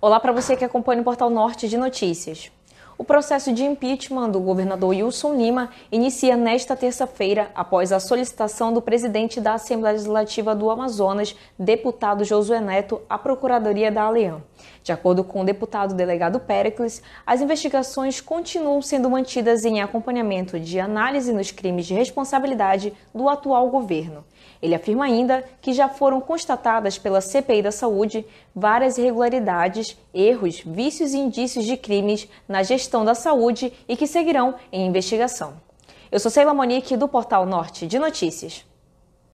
Olá para você que acompanha o Portal Norte de Notícias. O processo de impeachment do governador Wilson Lima inicia nesta terça-feira, após a solicitação do presidente da Assembleia Legislativa do Amazonas, deputado Josué Neto, à Procuradoria da Alean. De acordo com o deputado delegado Pericles, as investigações continuam sendo mantidas em acompanhamento de análise nos crimes de responsabilidade do atual governo. Ele afirma ainda que já foram constatadas pela CPI da Saúde várias irregularidades, erros, vícios e indícios de crimes na gestão gestão da saúde e que seguirão em investigação. Eu sou Seila Monique, do Portal Norte de Notícias.